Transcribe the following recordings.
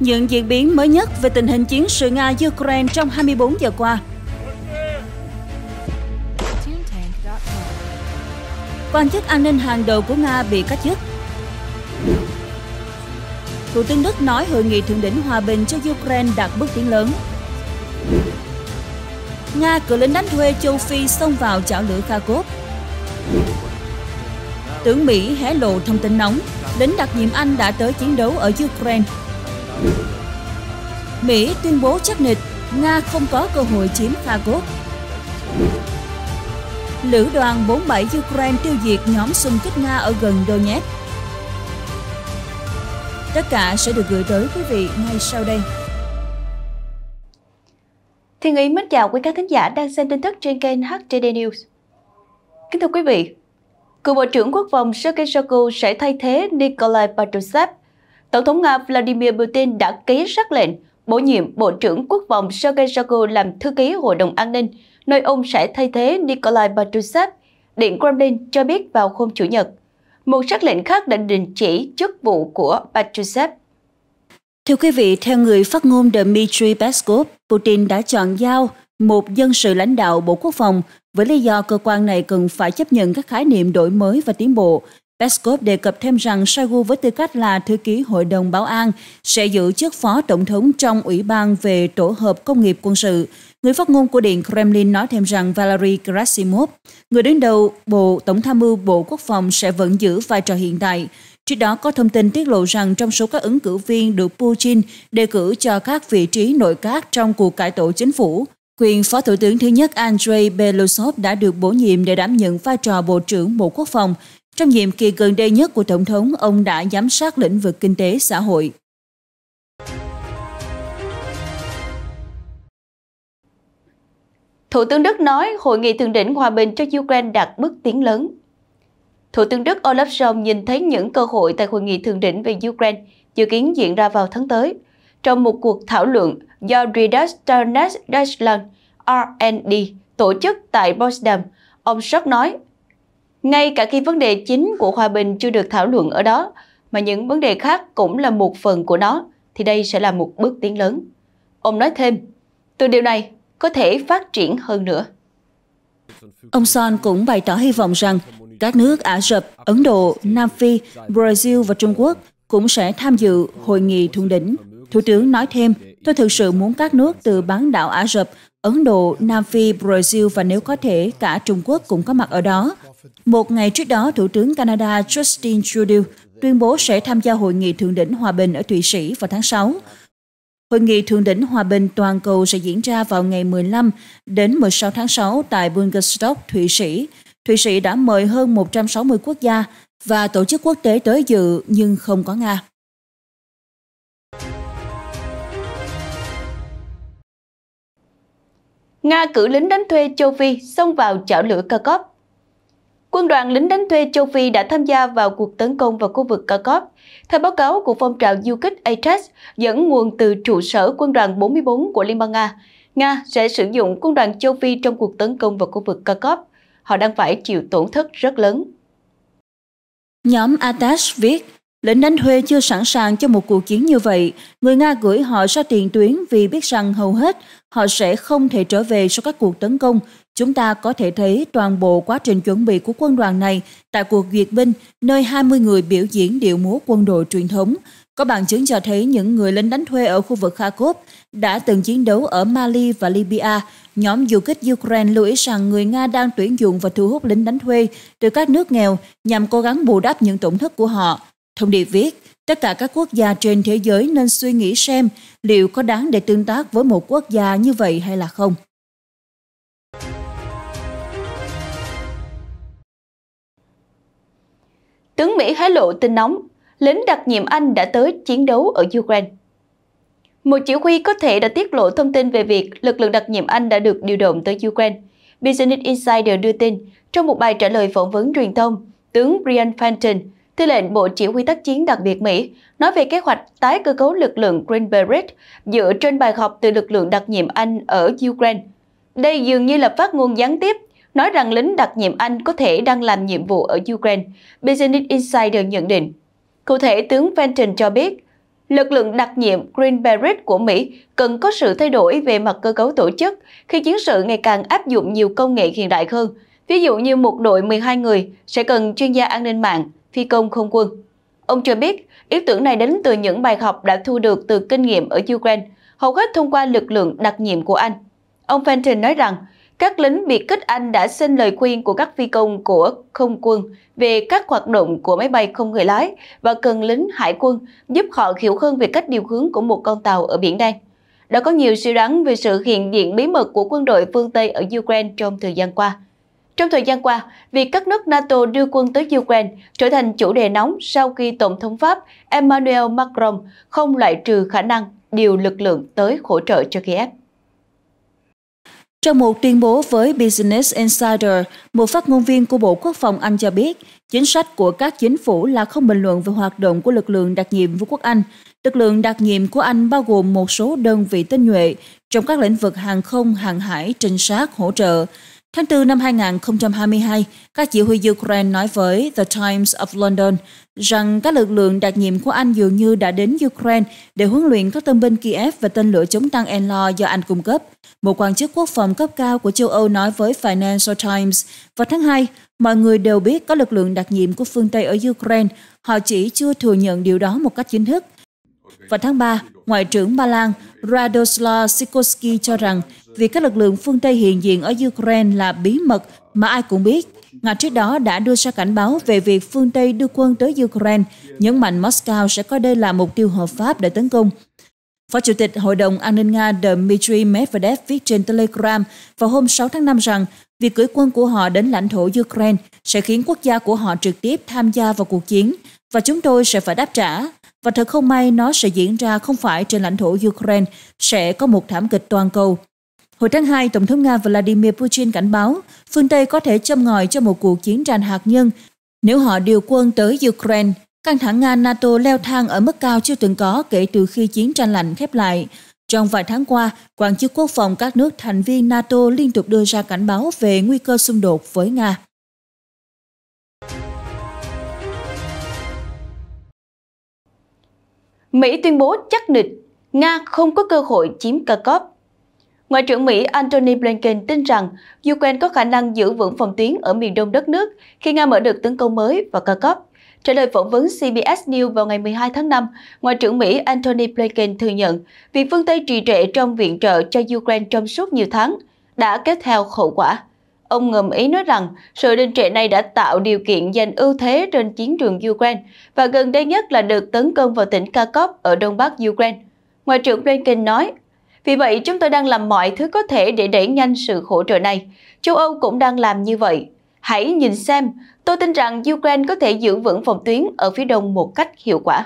Những diễn biến mới nhất về tình hình chiến sự Nga-Ukraine trong 24 giờ qua. Quan chức an ninh hàng đầu của Nga bị cách chức. Thủ tướng Đức nói hội nghị thượng đỉnh hòa bình cho Ukraine đạt bước tiến lớn. Nga cử lính đánh thuê châu Phi xông vào chảo lửa Kharkov. Tướng Mỹ hé lộ thông tin nóng, lính đặc nhiệm Anh đã tới chiến đấu ở Ukraine. Mỹ tuyên bố chắc nịch, Nga không có cơ hội chiếm Kharkov. Lữ đoàn 47 Ukraine tiêu diệt nhóm xung kích Nga ở gần Donetsk. Tất cả sẽ được gửi tới quý vị ngay sau đây. Thiên Ý mến chào quý các thính giả đang xem tin tức trên kênh HTD News. Kính thưa quý vị, cựu Bộ trưởng Quốc phòng Sergei Shoigu sẽ thay thế Nikolai Patrushev Tổng thống Nga Vladimir Putin đã ký sắc lệnh bổ nhiệm Bộ trưởng Quốc phòng Sergei Shoigu làm thư ký Hội đồng An ninh, nơi ông sẽ thay thế Nikolai Patrushev, Điện Kremlin cho biết vào hôm Chủ nhật. Một sắc lệnh khác đã đình chỉ chức vụ của Patrushev. Thưa quý vị, theo người phát ngôn Dmitry Peskov, Putin đã chọn giao một dân sự lãnh đạo Bộ Quốc phòng với lý do cơ quan này cần phải chấp nhận các khái niệm đổi mới và tiến bộ, Peskov đề cập thêm rằng Shoigu với tư cách là thư ký Hội đồng Bảo an sẽ giữ chức phó tổng thống trong Ủy ban về tổ hợp công nghiệp quân sự. Người phát ngôn của Điện Kremlin nói thêm rằng Valery Gerasimov, người đứng đầu Bộ Tổng tham mưu Bộ Quốc phòng sẽ vẫn giữ vai trò hiện tại. Trước đó có thông tin tiết lộ rằng trong số các ứng cử viên được Putin đề cử cho các vị trí nội các trong cuộc cải tổ chính phủ, quyền Phó Thủ tướng thứ nhất Andrei Belousov đã được bổ nhiệm để đảm nhận vai trò Bộ trưởng Bộ Quốc phòng trong nhiệm kỳ gần đây nhất của Tổng thống, ông đã giám sát lĩnh vực kinh tế xã hội. Thủ tướng Đức nói hội nghị thượng đỉnh hòa bình cho Ukraine đạt bước tiến lớn. Thủ tướng Đức Olaf Scholz nhìn thấy những cơ hội tại hội nghị thượng đỉnh về Ukraine dự kiến diễn ra vào tháng tới. Trong một cuộc thảo luận do Redaktiones Deutschland RND tổ chức tại Potsdam, ông Scholz nói ngay cả khi vấn đề chính của hòa bình chưa được thảo luận ở đó, mà những vấn đề khác cũng là một phần của nó, thì đây sẽ là một bước tiến lớn. Ông nói thêm, từ điều này có thể phát triển hơn nữa. Ông Son cũng bày tỏ hy vọng rằng các nước Ả Rập, Ấn Độ, Nam Phi, Brazil và Trung Quốc cũng sẽ tham dự hội nghị thượng đỉnh. Thủ tướng nói thêm, Tôi thực sự muốn các nước từ bán đảo Ả Rập, Ấn Độ, Nam Phi, Brazil và nếu có thể cả Trung Quốc cũng có mặt ở đó. Một ngày trước đó, Thủ tướng Canada Justin Trudeau tuyên bố sẽ tham gia hội nghị thượng đỉnh hòa bình ở Thụy Sĩ vào tháng 6. Hội nghị thượng đỉnh hòa bình toàn cầu sẽ diễn ra vào ngày 15 đến 16 tháng 6 tại Bundestag, Thụy Sĩ. Thụy Sĩ đã mời hơn 160 quốc gia và tổ chức quốc tế tới dự nhưng không có Nga. Nga cử lính đánh thuê châu Phi xông vào chảo lửa Kharkov. Quân đoàn lính đánh thuê châu Phi đã tham gia vào cuộc tấn công vào khu vực Kharkov. Theo báo cáo của phong trào du kích ATAS dẫn nguồn từ trụ sở quân đoàn 44 của Liên bang Nga, Nga sẽ sử dụng quân đoàn châu Phi trong cuộc tấn công vào khu vực Kharkov. Họ đang phải chịu tổn thất rất lớn. Nhóm Atash viết, Lệnh đánh thuê chưa sẵn sàng cho một cuộc chiến như vậy. Người Nga gửi họ ra tiền tuyến vì biết rằng hầu hết họ sẽ không thể trở về sau các cuộc tấn công. Chúng ta có thể thấy toàn bộ quá trình chuẩn bị của quân đoàn này tại cuộc duyệt binh, nơi 20 người biểu diễn điệu múa quân đội truyền thống. Có bằng chứng cho thấy những người lính đánh thuê ở khu vực Kharkov đã từng chiến đấu ở Mali và Libya. Nhóm du kích Ukraine lưu ý rằng người Nga đang tuyển dụng và thu hút lính đánh thuê từ các nước nghèo nhằm cố gắng bù đắp những tổn thất của họ. Thông điệp viết, tất cả các quốc gia trên thế giới nên suy nghĩ xem liệu có đáng để tương tác với một quốc gia như vậy hay là không. Tướng Mỹ hé lộ tin nóng, lính đặc nhiệm Anh đã tới chiến đấu ở Ukraine. Một chỉ huy có thể đã tiết lộ thông tin về việc lực lượng đặc nhiệm Anh đã được điều động tới Ukraine. Business Insider đưa tin, trong một bài trả lời phỏng vấn truyền thông, tướng Brian Fenton tư lệnh Bộ Chỉ huy tác chiến đặc biệt Mỹ, nói về kế hoạch tái cơ cấu lực lượng Green Beret dựa trên bài học từ lực lượng đặc nhiệm Anh ở Ukraine. Đây dường như là phát ngôn gián tiếp, nói rằng lính đặc nhiệm Anh có thể đang làm nhiệm vụ ở Ukraine, Business Insider nhận định. Cụ thể, tướng Fenton cho biết, lực lượng đặc nhiệm Green Beret của Mỹ cần có sự thay đổi về mặt cơ cấu tổ chức khi chiến sự ngày càng áp dụng nhiều công nghệ hiện đại hơn. Ví dụ như một đội 12 người sẽ cần chuyên gia an ninh mạng, phi công không quân. Ông cho biết, ý tưởng này đến từ những bài học đã thu được từ kinh nghiệm ở Ukraine, hầu hết thông qua lực lượng đặc nhiệm của Anh. Ông Fenton nói rằng, các lính biệt kích Anh đã xin lời khuyên của các phi công của không quân về các hoạt động của máy bay không người lái và cần lính hải quân giúp họ hiểu hơn về cách điều hướng của một con tàu ở Biển Đen. Đã có nhiều suy đoán về sự hiện diện bí mật của quân đội phương Tây ở Ukraine trong thời gian qua. Trong thời gian qua, việc các nước NATO đưa quân tới Ukraine trở thành chủ đề nóng sau khi Tổng thống Pháp Emmanuel Macron không loại trừ khả năng điều lực lượng tới hỗ trợ cho Kiev. Trong một tuyên bố với Business Insider, một phát ngôn viên của Bộ Quốc phòng Anh cho biết, chính sách của các chính phủ là không bình luận về hoạt động của lực lượng đặc nhiệm Vương quốc Anh. Lực lượng đặc nhiệm của Anh bao gồm một số đơn vị tinh nhuệ trong các lĩnh vực hàng không, hàng hải, trinh sát, hỗ trợ. Tháng 4 năm 2022, các chỉ huy Ukraine nói với The Times of London rằng các lực lượng đặc nhiệm của Anh dường như đã đến Ukraine để huấn luyện các tân binh Kiev và tên lửa chống tăng Enlo do Anh cung cấp. Một quan chức quốc phòng cấp cao của châu Âu nói với Financial Times vào tháng 2, mọi người đều biết có lực lượng đặc nhiệm của phương Tây ở Ukraine, họ chỉ chưa thừa nhận điều đó một cách chính thức. Vào tháng 3, Ngoại trưởng Ba Lan radoslaw Sikorsky cho rằng việc các lực lượng phương Tây hiện diện ở Ukraine là bí mật mà ai cũng biết. Nga trước đó đã đưa ra cảnh báo về việc phương Tây đưa quân tới Ukraine, nhấn mạnh Moscow sẽ coi đây là mục tiêu hợp pháp để tấn công. Phó Chủ tịch Hội đồng An ninh Nga Dmitry Medvedev viết trên Telegram vào hôm 6 tháng 5 rằng Việc gửi quân của họ đến lãnh thổ Ukraine sẽ khiến quốc gia của họ trực tiếp tham gia vào cuộc chiến và chúng tôi sẽ phải đáp trả. Và thật không may nó sẽ diễn ra không phải trên lãnh thổ Ukraine, sẽ có một thảm kịch toàn cầu. Hồi tháng 2, Tổng thống Nga Vladimir Putin cảnh báo phương Tây có thể châm ngòi cho một cuộc chiến tranh hạt nhân nếu họ điều quân tới Ukraine. Căng thẳng Nga-NATO leo thang ở mức cao chưa từng có kể từ khi chiến tranh lạnh khép lại. Trong vài tháng qua, quan chức quốc phòng các nước thành viên NATO liên tục đưa ra cảnh báo về nguy cơ xung đột với Nga. Mỹ tuyên bố chắc địch, Nga không có cơ hội chiếm Kharkov. Ngoại trưởng Mỹ Antony Blinken tin rằng Ukraine có khả năng giữ vững phòng tuyến ở miền đông đất nước khi Nga mở được tấn công mới vào Kharkov. Trả lời phỏng vấn CBS News vào ngày 12 tháng 5, Ngoại trưởng Mỹ Antony Blinken thừa nhận việc phương Tây trì trệ trong viện trợ cho Ukraine trong suốt nhiều tháng đã kéo theo hậu quả. Ông ngầm ý nói rằng sự đình trệ này đã tạo điều kiện giành ưu thế trên chiến trường Ukraine và gần đây nhất là được tấn công vào tỉnh Kharkov ở đông bắc Ukraine. Ngoại trưởng Blinken nói, vì vậy chúng tôi đang làm mọi thứ có thể để đẩy nhanh sự hỗ trợ này. Châu Âu cũng đang làm như vậy Hãy nhìn xem, tôi tin rằng Ukraine có thể giữ vững phòng tuyến ở phía đông một cách hiệu quả.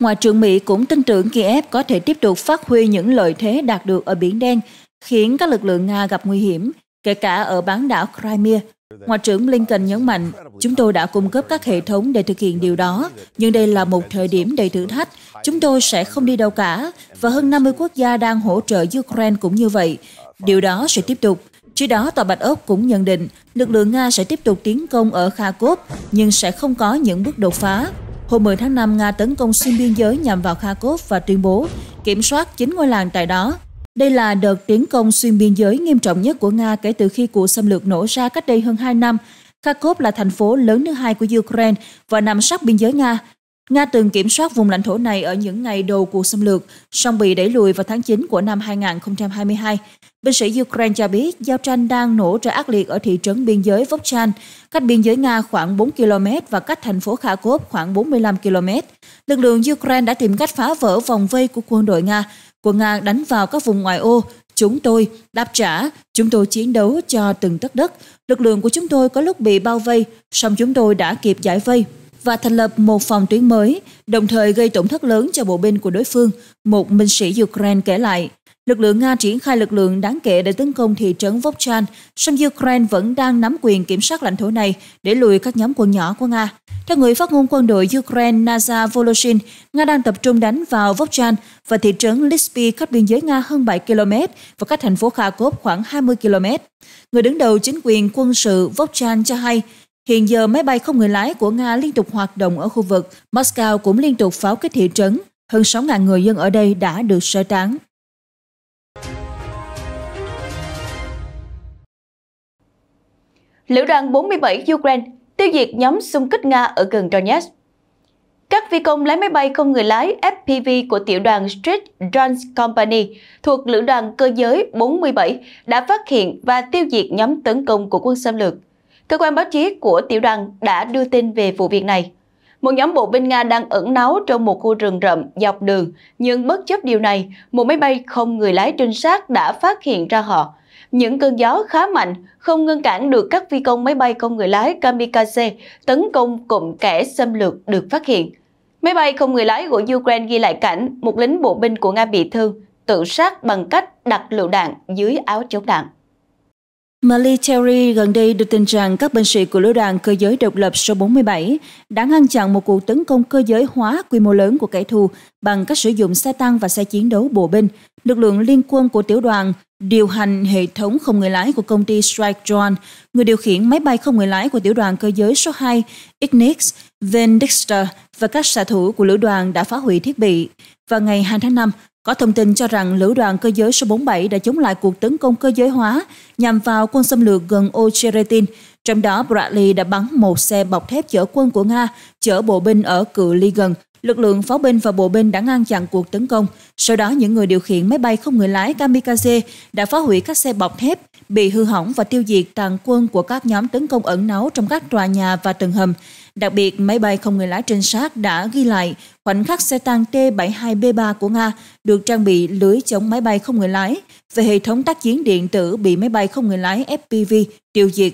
Ngoại trưởng Mỹ cũng tin tưởng Kiev có thể tiếp tục phát huy những lợi thế đạt được ở Biển Đen, khiến các lực lượng Nga gặp nguy hiểm, kể cả ở bán đảo Crimea. Ngoại trưởng Blinken nhấn mạnh, chúng tôi đã cung cấp các hệ thống để thực hiện điều đó, nhưng đây là một thời điểm đầy thử thách. Chúng tôi sẽ không đi đâu cả, và hơn 50 quốc gia đang hỗ trợ Ukraine cũng như vậy. Điều đó sẽ tiếp tục Trước đó, Tòa Bạch Ốc cũng nhận định lực lượng Nga sẽ tiếp tục tiến công ở Kharkov nhưng sẽ không có những bước đột phá. Hôm 10 tháng 5, Nga tấn công xuyên biên giới nhằm vào Kharkov và tuyên bố kiểm soát chính ngôi làng tại đó. Đây là đợt tiến công xuyên biên giới nghiêm trọng nhất của Nga kể từ khi cuộc xâm lược nổ ra cách đây hơn 2 năm. Kharkov là thành phố lớn thứ hai của Ukraine và nằm sát biên giới Nga. Nga từng kiểm soát vùng lãnh thổ này ở những ngày đầu cuộc xâm lược, song bị đẩy lùi vào tháng 9 của năm 2022. Binh sĩ Ukraine cho biết giao tranh đang nổ ra ác liệt ở thị trấn biên giới Vovchan, cách biên giới Nga khoảng 4 km và cách thành phố Kharkov khoảng 45 km. Lực lượng Ukraine đã tìm cách phá vỡ vòng vây của quân đội Nga. Quân Nga đánh vào các vùng ngoại ô. Chúng tôi đáp trả, chúng tôi chiến đấu cho từng tất đất. Lực lượng của chúng tôi có lúc bị bao vây, song chúng tôi đã kịp giải vây và thành lập một phòng tuyến mới, đồng thời gây tổn thất lớn cho bộ binh của đối phương, một binh sĩ Ukraine kể lại. Lực lượng Nga triển khai lực lượng đáng kể để tấn công thị trấn Vovchan, song Ukraine vẫn đang nắm quyền kiểm soát lãnh thổ này để lùi các nhóm quân nhỏ của Nga. Theo người phát ngôn quân đội Ukraine Naza Voloshin, Nga đang tập trung đánh vào Vovchan và thị trấn Litspi cách biên giới Nga hơn 7 km và cách thành phố Kharkov khoảng 20 km. Người đứng đầu chính quyền quân sự Vovchan cho hay Hiện giờ máy bay không người lái của Nga liên tục hoạt động ở khu vực, Moscow cũng liên tục pháo kích thị trấn, hơn 6.000 người dân ở đây đã được sơ tán. Lữ đoàn 47 Ukraine tiêu diệt nhóm xung kích Nga ở gần Donetsk. Các phi công lái máy bay không người lái FPV của tiểu đoàn Street Drone Company thuộc lữ đoàn cơ giới 47 đã phát hiện và tiêu diệt nhóm tấn công của quân xâm lược. Cơ quan báo chí của tiểu đoàn đã đưa tin về vụ việc này. Một nhóm bộ binh Nga đang ẩn náu trong một khu rừng rậm dọc đường, nhưng bất chấp điều này, một máy bay không người lái trinh sát đã phát hiện ra họ. Những cơn gió khá mạnh không ngăn cản được các phi công máy bay không người lái kamikaze tấn công cụm kẻ xâm lược được phát hiện. Máy bay không người lái của Ukraine ghi lại cảnh một lính bộ binh của Nga bị thương, tự sát bằng cách đặt lựu đạn dưới áo chống đạn. Mali Terry gần đây được tin rằng các binh sĩ của lữ đoàn cơ giới độc lập số 47 đã ngăn chặn một cuộc tấn công cơ giới hóa quy mô lớn của kẻ thù bằng cách sử dụng xe tăng và xe chiến đấu bộ binh. Lực lượng liên quân của tiểu đoàn điều hành hệ thống không người lái của công ty Strike Drone, người điều khiển máy bay không người lái của tiểu đoàn cơ giới số 2 Ignix, Vendixter và các xạ thủ của lữ đoàn đã phá hủy thiết bị. Vào ngày 2 tháng 5, có thông tin cho rằng lữ đoàn cơ giới số 47 đã chống lại cuộc tấn công cơ giới hóa nhằm vào quân xâm lược gần Ocheretin, trong đó Bradley đã bắn một xe bọc thép chở quân của Nga, chở bộ binh ở cự ly gần. Lực lượng pháo binh và bộ binh đã ngăn chặn cuộc tấn công. Sau đó, những người điều khiển máy bay không người lái kamikaze đã phá hủy các xe bọc thép, bị hư hỏng và tiêu diệt tàn quân của các nhóm tấn công ẩn náu trong các tòa nhà và tầng hầm. Đặc biệt, máy bay không người lái trên sát đã ghi lại khoảnh khắc xe tăng T-72B3 của Nga được trang bị lưới chống máy bay không người lái về hệ thống tác chiến điện tử bị máy bay không người lái FPV tiêu diệt.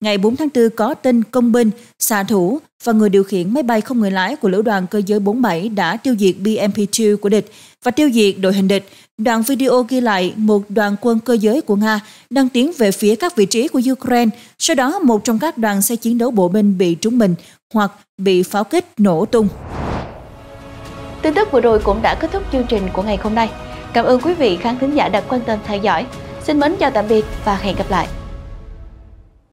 Ngày 4 tháng 4 có tin công binh, xạ thủ và người điều khiển máy bay không người lái của lữ đoàn cơ giới 47 đã tiêu diệt BMP-2 của địch và tiêu diệt đội hình địch Đoạn video ghi lại một đoàn quân cơ giới của Nga đang tiến về phía các vị trí của Ukraine, sau đó một trong các đoàn xe chiến đấu bộ binh bị trúng mình hoặc bị pháo kích nổ tung. Tin tức vừa rồi cũng đã kết thúc chương trình của ngày hôm nay. Cảm ơn quý vị khán thính giả đã quan tâm theo dõi. Xin mến chào tạm biệt và hẹn gặp lại.